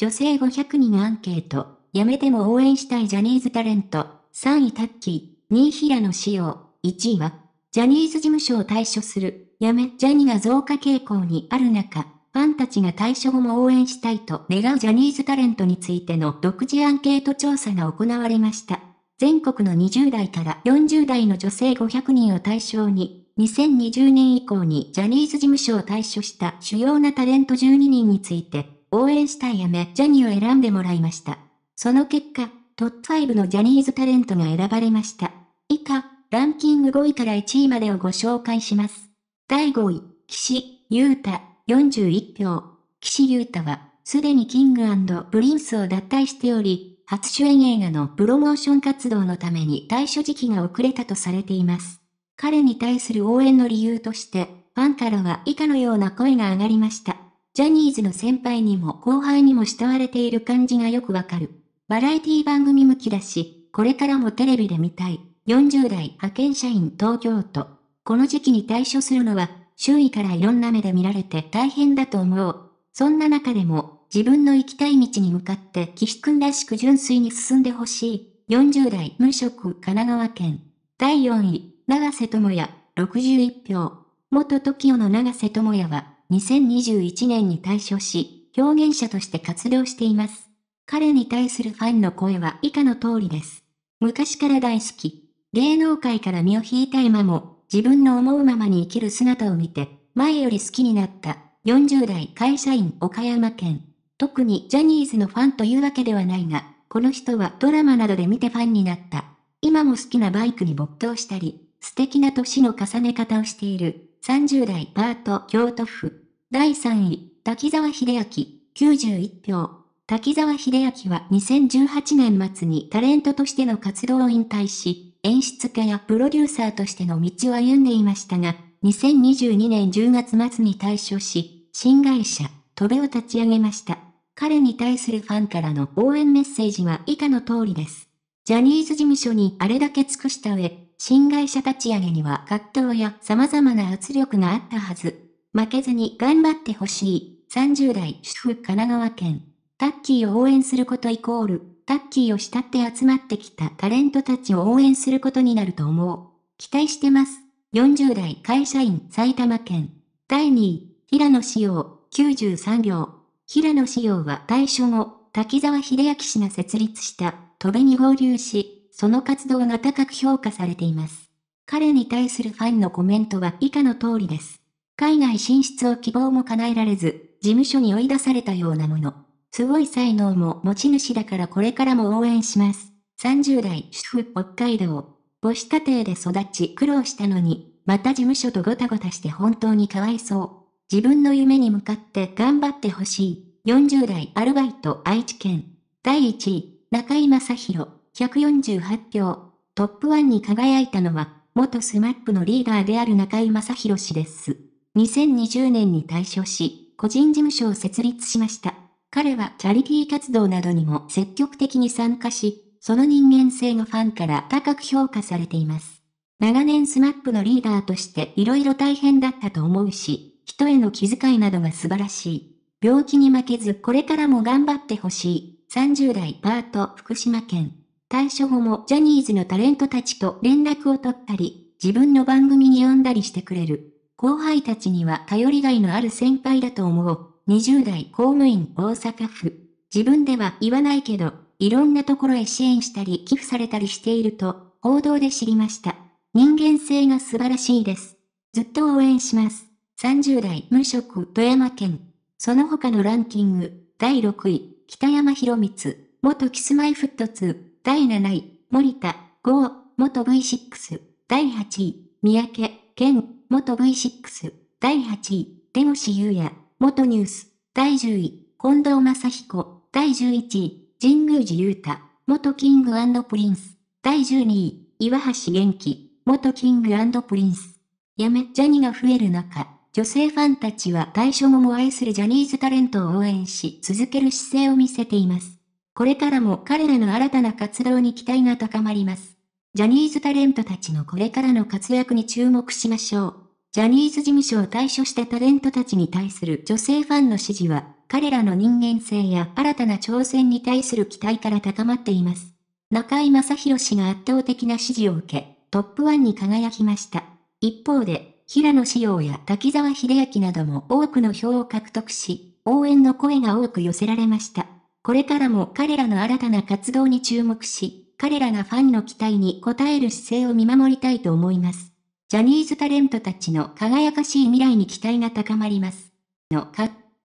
女性500人アンケート、辞めても応援したいジャニーズタレント、3位タッキー、2位平野紫耀、1位は、ジャニーズ事務所を退所する、辞め、ジャニが増加傾向にある中、ファンたちが退所後も応援したいと願うジャニーズタレントについての独自アンケート調査が行われました。全国の20代から40代の女性500人を対象に、2020年以降にジャニーズ事務所を退所した主要なタレント12人について、応援したいやめジャニーを選んでもらいました。その結果、トップ5のジャニーズタレントが選ばれました。以下、ランキング5位から1位までをご紹介します。第5位、岸優太、41票。岸優太は、すでにキングプリンスを脱退しており、初主演映画のプロモーション活動のために対処時期が遅れたとされています。彼に対する応援の理由として、ファンからは以下のような声が上がりました。ジャニーズの先輩にも後輩にも慕われている感じがよくわかる。バラエティ番組向きだし、これからもテレビで見たい。40代派遣社員東京都。この時期に対処するのは、周囲からいろんな目で見られて大変だと思う。そんな中でも、自分の行きたい道に向かって、岸君らしく純粋に進んでほしい。40代無職神奈川県。第4位、長瀬智也、61票。元 tokio の長瀬智也は、2021年に退所し、表現者として活動しています。彼に対するファンの声は以下の通りです。昔から大好き。芸能界から身を引いた今も、自分の思うままに生きる姿を見て、前より好きになった。40代会社員岡山県。特にジャニーズのファンというわけではないが、この人はドラマなどで見てファンになった。今も好きなバイクに没頭したり、素敵な年の重ね方をしている。30代パート京都府。第3位、滝沢秀明、91票。滝沢秀明は2018年末にタレントとしての活動を引退し、演出家やプロデューサーとしての道を歩んでいましたが、2022年10月末に退所し、新会社、戸部を立ち上げました。彼に対するファンからの応援メッセージは以下の通りです。ジャニーズ事務所にあれだけ尽くした上、新会社立ち上げには葛藤や様々な圧力があったはず。負けずに頑張ってほしい。30代主婦神奈川県。タッキーを応援することイコール、タッキーを慕って集まってきたタレントたちを応援することになると思う。期待してます。40代会社員埼玉県。第2位、平野志陽、93秒。平野志陽は退所後、滝沢秀明氏が設立した、戸辺に合流し、その活動が高く評価されています。彼に対するファンのコメントは以下の通りです。海外進出を希望も叶えられず、事務所に追い出されたようなもの。すごい才能も持ち主だからこれからも応援します。30代主婦北海道。母子家庭で育ち苦労したのに、また事務所とごたごたして本当にかわいそう。自分の夢に向かって頑張ってほしい。40代アルバイト愛知県。第1位、中井正宏。148票、トップ1に輝いたのは、元 smap のリーダーである中井正宏氏です。2020年に退所し、個人事務所を設立しました。彼はチャリティー活動などにも積極的に参加し、その人間性がファンから高く評価されています。長年 smap のリーダーとして色々大変だったと思うし、人への気遣いなどが素晴らしい。病気に負けずこれからも頑張ってほしい。30代パート福島県。退所後もジャニーズのタレントたちと連絡を取ったり、自分の番組に呼んだりしてくれる。後輩たちには頼りがいのある先輩だと思う。20代公務員大阪府。自分では言わないけど、いろんなところへ支援したり寄付されたりしていると、報道で知りました。人間性が素晴らしいです。ずっと応援します。30代無職富山県。その他のランキング、第6位、北山博光、元キスマイフット2。第7位、森田、剛、元 V6、第8位、三宅、健、元 V6、第8位、手越優也、元ニュース、第10位、近藤正彦、第11位、神宮寺勇太、元キングプリンス、第12位、岩橋元気、元キングプリンス。やめ、ジャニが増える中、女性ファンたちは対象も愛するジャニーズタレントを応援し続ける姿勢を見せています。これからも彼らの新たな活動に期待が高まります。ジャニーズタレントたちのこれからの活躍に注目しましょう。ジャニーズ事務所を退所したタレントたちに対する女性ファンの支持は、彼らの人間性や新たな挑戦に対する期待から高まっています。中井正宏氏が圧倒的な支持を受け、トップ1に輝きました。一方で、平野紫耀や滝沢秀明なども多くの票を獲得し、応援の声が多く寄せられました。これからも彼らの新たな活動に注目し、彼らがファンの期待に応える姿勢を見守りたいと思います。ジャニーズタレントたちの輝かしい未来に期待が高まります。のか